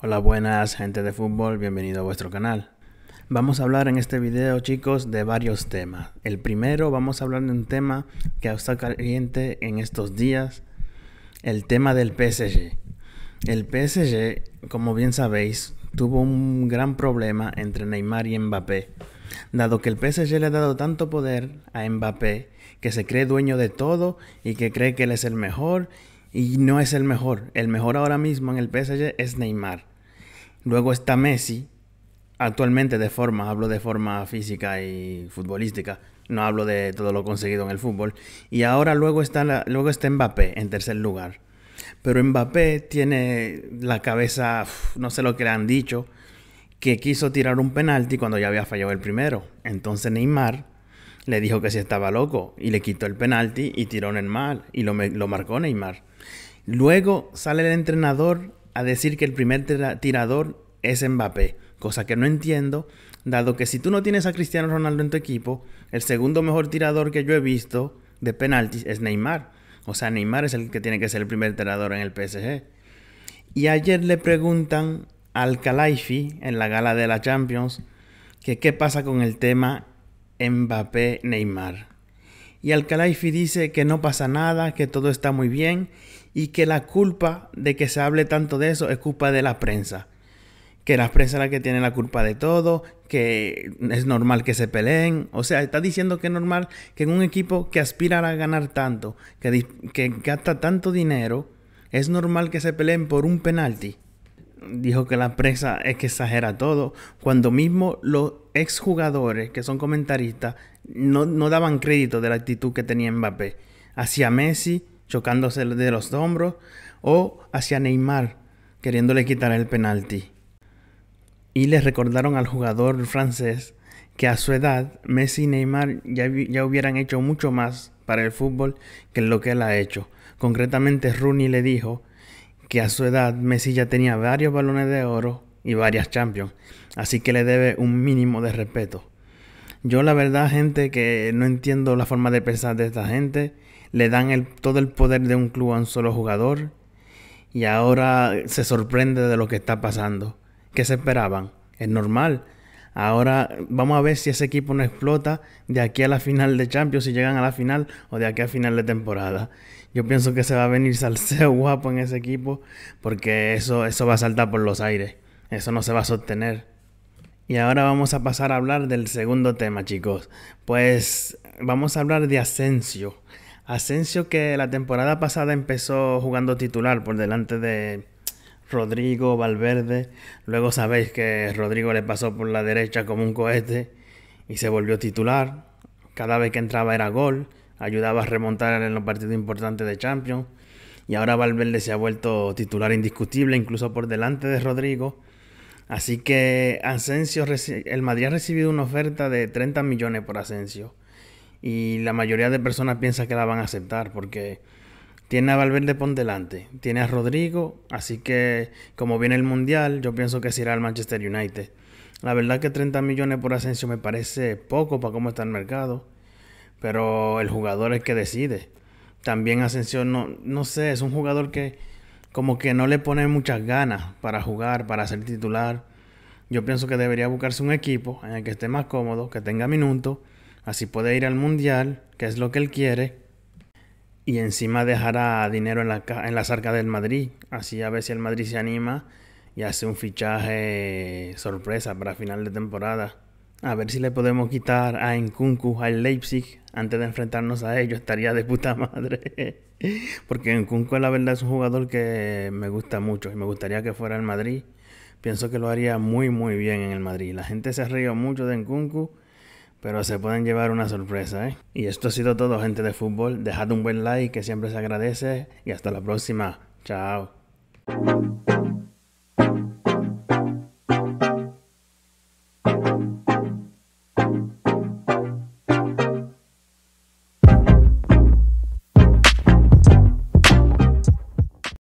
Hola buenas gente de fútbol, bienvenido a vuestro canal. Vamos a hablar en este video chicos de varios temas. El primero vamos a hablar de un tema que está caliente en estos días, el tema del PSG. El PSG, como bien sabéis, tuvo un gran problema entre Neymar y Mbappé dado que el PSG le ha dado tanto poder a Mbappé, que se cree dueño de todo y que cree que él es el mejor y no es el mejor. El mejor ahora mismo en el PSG es Neymar. Luego está Messi, actualmente de forma, hablo de forma física y futbolística, no hablo de todo lo conseguido en el fútbol. Y ahora luego está, luego está Mbappé en tercer lugar. Pero Mbappé tiene la cabeza, no sé lo que le han dicho, que quiso tirar un penalti cuando ya había fallado el primero. Entonces Neymar le dijo que si sí estaba loco y le quitó el penalti y tiró en el mal y lo, marcó Neymar. Luego sale el entrenador a decir que el primer tirador es Mbappé, cosa que no entiendo, dado que si tú no tienes a Cristiano Ronaldo en tu equipo, el segundo mejor tirador que yo he visto de penaltis es Neymar. O sea, Neymar es el que tiene que ser el primer tirador en el PSG. Y ayer le preguntan al Khalifi en la gala de la Champions que qué pasa con el tema Mbappé-Neymar. Y al Khalifi dice que no pasa nada, que todo está muy bien y que la culpa de que se hable tanto de eso es culpa de la prensa. Que la prensa es la que tiene la culpa de todo, que es normal que se peleen. O sea, está diciendo que es normal que en un equipo que aspira a ganar tanto, que gasta tanto dinero, es normal que se peleen por un penalti dijo que la presa es que exagera todo, cuando mismo los exjugadores que son comentaristas no, daban crédito de la actitud que tenía Mbappé hacia Messi chocándose de los hombros o hacia Neymar queriéndole quitar el penalti. Y les recordaron al jugador francés que a su edad Messi y Neymar ya, ya hubieran hecho mucho más para el fútbol que lo que él ha hecho. Concretamente Rooney le dijo a su edad Messi ya tenía varios balones de oro y varias Champions, así que le debe un mínimo de respeto. Yo la verdad, gente, que no entiendo la forma de pensar de esta gente, le dan todo el poder de un club a un solo jugador y ahora se sorprende de lo que está pasando. ¿Qué se esperaban? Es normal. Ahora vamos a ver si ese equipo no explota de aquí a la final de Champions, si llegan a la final o de aquí a final de temporada. Yo pienso que se va a venir salseo guapo en ese equipo porque eso, eso va a saltar por los aires. Eso no se va a sostener. Y ahora vamos a pasar a hablar del segundo tema, chicos. Pues vamos a hablar de Asensio. Asensio que la temporada pasada empezó jugando titular por delante de Rodrigo Valverde. Luego sabéis que Rodrigo le pasó por la derecha como un cohete y se volvió titular. Cada vez que entraba era gol ayudaba a remontar en los partidos importantes de Champions. Y ahora Valverde se ha vuelto titular indiscutible, incluso por delante de Rodrigo. Así que Asensio, el Madrid ha recibido una oferta de 30 millones por Asensio. Y la mayoría de personas piensa que la van a aceptar porque tiene a Valverde por delante, tiene a Rodrigo. Así que, como viene el Mundial, yo pienso que se irá al Manchester United. La verdad que 30 millones por Asensio me parece poco para cómo está el mercado pero el jugador es que decide. También Ascensión, no, sé, es un jugador que como que no le pone muchas ganas para jugar, para ser titular. Yo pienso que debería buscarse un equipo en el que esté más cómodo, que tenga minutos, así puede ir al mundial, que es lo que él quiere, y encima dejará dinero en, la, en las arcas del Madrid, así a ver si el Madrid se anima y hace un fichaje sorpresa para final de temporada. A ver si le podemos quitar a Nkunku al Leipzig, antes de enfrentarnos a ellos, estaría de puta madre. Porque Nkunku, la verdad es un jugador que me gusta mucho y me gustaría que fuera al Madrid. Pienso que lo haría muy muy bien en el Madrid. La gente se ha mucho de Nkunku, pero se pueden llevar una sorpresa, ¿eh? Y esto ha sido todo, gente de fútbol. Dejad un buen like que siempre se agradece y hasta la próxima. Chao.